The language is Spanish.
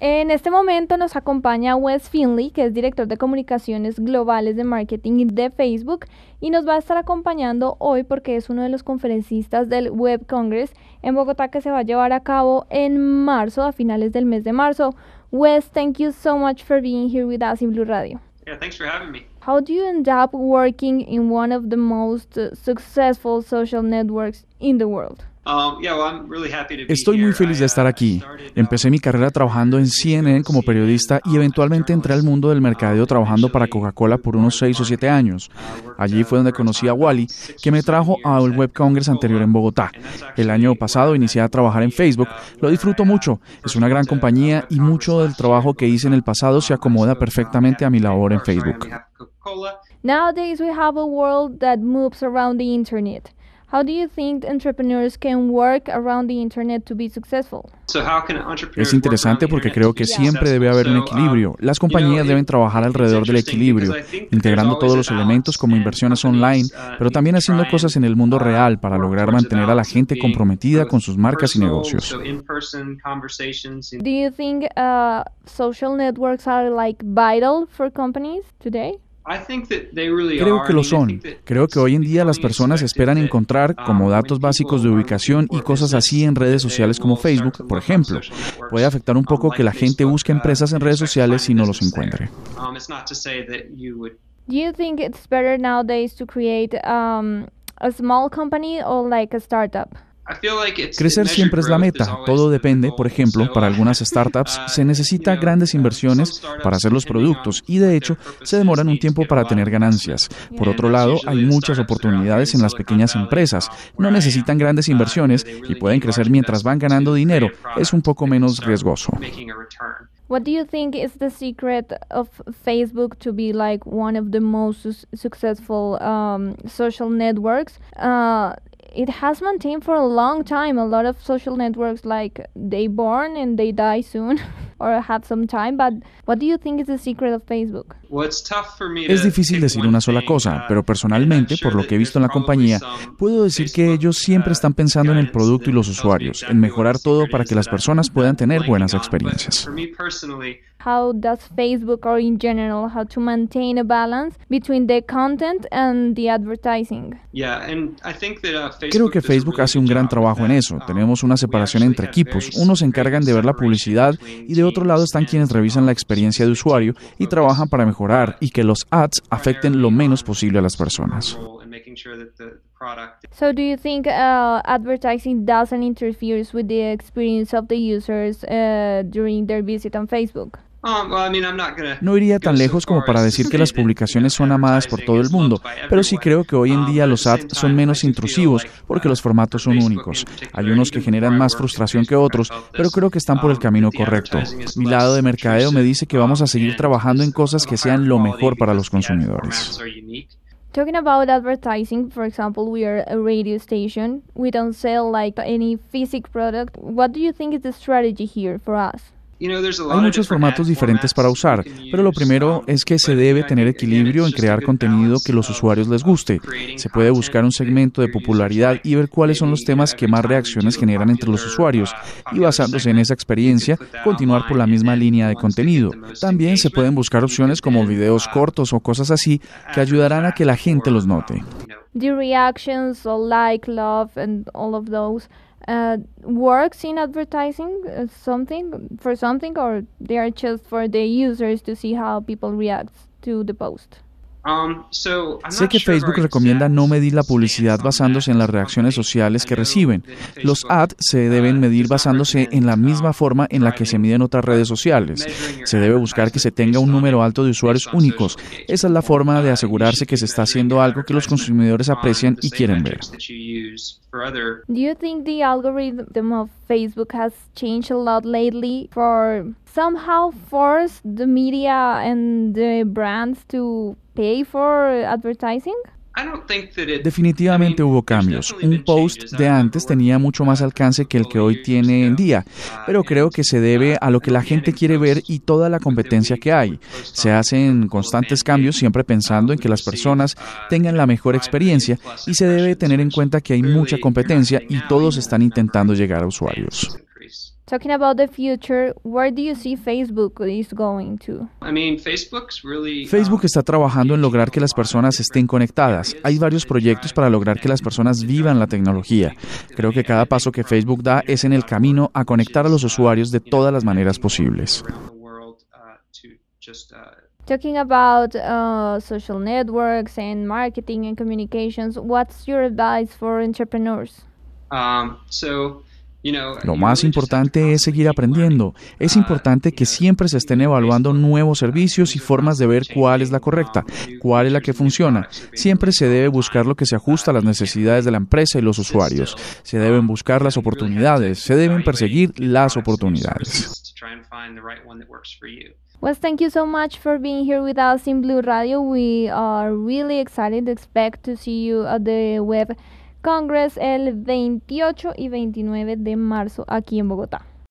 En este momento nos acompaña Wes Finley, que es director de comunicaciones globales de marketing de Facebook y nos va a estar acompañando hoy porque es uno de los conferencistas del Web Congress en Bogotá que se va a llevar a cabo en marzo, a finales del mes de marzo. Wes, thank you so much for being here with us in Blue Radio. Yeah, thanks for having me. How do you end up working in one of the most uh, successful social networks in the world? Um, Estoy muy feliz de uh, estar aquí. Um, Empecé mi carrera trabajando en CNN como periodista y um, eventualmente entré al mundo del mercadeo trabajando para Coca-Cola por unos 6 o 7 años. Uh, Allí fue donde uh, conocí a Wally, que me trajo a al Web Congress anterior en Bogotá. El año pasado inicié a trabajar en Facebook. Lo disfruto mucho. Es una gran compañía y mucho del trabajo que hice en el pasado se acomoda perfectamente a mi labor en Facebook. the internet. How do you think entrepreneurs can work around the internet to be successful? Es interesante porque creo que siempre debe haber un equilibrio. Um, Las compañías deben trabajar alrededor del equilibrio, integrando todos los elementos como inversiones online, uh, pero también haciendo cosas en el mundo uh, real para lograr mantener a la gente comprometida con sus marcas y negocios. Do you think uh, social networks are like vital for companies today? Creo que lo son. Creo que hoy en día las personas esperan encontrar um, como datos básicos de ubicación y cosas así en redes sociales como Facebook, por ejemplo. Puede afectar un poco um, que la gente busque uh, empresas en redes sociales y no los encuentre. Um, Do you think it's better nowadays to create um, a small company or like a startup? Crecer siempre es la meta. Todo depende, por ejemplo, para algunas startups uh, se necesita grandes uh, inversiones para hacer los productos y de hecho se demoran un tiempo para tener ganancias. Por otro lado, hay muchas oportunidades en las pequeñas empresas. Uh, no necesitan grandes inversiones y pueden crecer mientras van ganando dinero. Es un poco menos riesgoso. What do you think is the secret of Facebook to be like one of the most successful um, social networks? it has maintained for a long time a lot of social networks like they born and they die soon Facebook? Es difícil decir una sola cosa, uh, pero personalmente, por lo que he visto en la compañía, puedo decir que ellos siempre están pensando en el producto y los usuarios, en mejorar todo para que las personas puedan tener buenas experiencias. Facebook between the content advertising? Uh, Creo que Facebook hace un gran trabajo en eso. Um, Tenemos una separación entre equipos. Unos se encargan de ver la publicidad y de otro lado están quienes revisan la experiencia de usuario y trabajan para mejorar y que los ads afecten lo menos posible a las personas. So, do you think uh, advertising doesn't interfere with the experience of the users uh, during their visit on Facebook? Oh, no iría tan lejos como para decir que las publicaciones son amadas por todo el mundo, pero sí creo que hoy en um, día los ads son menos intrusivos porque los um, formatos son únicos. Hay unos que generan más frustración que otros, pero creo que están por el um, camino correcto. Mi lado de mercadeo me dice que vamos a seguir trabajando en cosas que sean lo mejor para los consumidores. Talking about advertising, for example, we are a radio station. We don't sell like any physical product. What do you think is the strategy here for us? Hay muchos formatos diferentes para usar, pero lo primero um, es que se debe tener equilibrio en crear contenido que los usuarios les guste. Se puede buscar un segmento de popularidad y ver cuáles son los uh, temas que más reacciones generan entre los usuarios uh, y basándose en esa experiencia, continuar por la misma línea de contenido. También se pueden buscar opciones como videos uh, cortos o cosas así que ayudarán a que la gente los note. the reactions or like love and all of those uh, works in advertising uh, something for something or they are just for the users to see how people react to the post Um, sé que Facebook recomienda no medir la publicidad basándose en las reacciones sociales que reciben. Los ads se uh, deben medir basándose en la misma um, forma en la que se miden otras redes sociales. Se debe buscar que se tenga un número alto de usuarios únicos. Esa es la forma de uh, asegurarse que se está haciendo algo que los consumidores um, aprecian y quieren ver. Do you think the algorithm of Facebook has changed a lot lately for somehow force the media and the brands to for advertising? Definitivamente hubo cambios. Un post de antes tenía mucho más alcance que el que hoy tiene en día, uh, pero creo que se debe uh, a lo que la gente quiere ver y toda la competencia que hay. Se hacen constantes cambios siempre pensando en que las personas uh, tengan la mejor experiencia y se debe tener en cuenta que hay mucha competencia y todos están intentando llegar a usuarios talking about the future, where do you see Facebook is going to? Um, Facebook está trabajando en lograr que las personas estén conectadas. Hay varios proyectos para lograr que las personas vivan la tecnología. Creo que cada paso que Facebook da es en el camino a conectar a los usuarios de todas las maneras posibles. Talking about uh, social networks and marketing and communications, what's your advice for entrepreneurs? Um, so lo más importante es seguir aprendiendo. Uh, es importante que siempre se estén evaluando nuevos uh, servicios y formas de ver cuál es la correcta, cuál es la que funciona. Siempre se debe buscar lo que se ajusta a las uh, necesidades de la empresa y los usuarios. Se deben buscar las oportunidades, se deben perseguir las oportunidades. Well, thank you so much for being here with us in Blue Radio. We are really excited, expect to see you at the web. Congress el 28 y 29 de marzo aquí en Bogotá.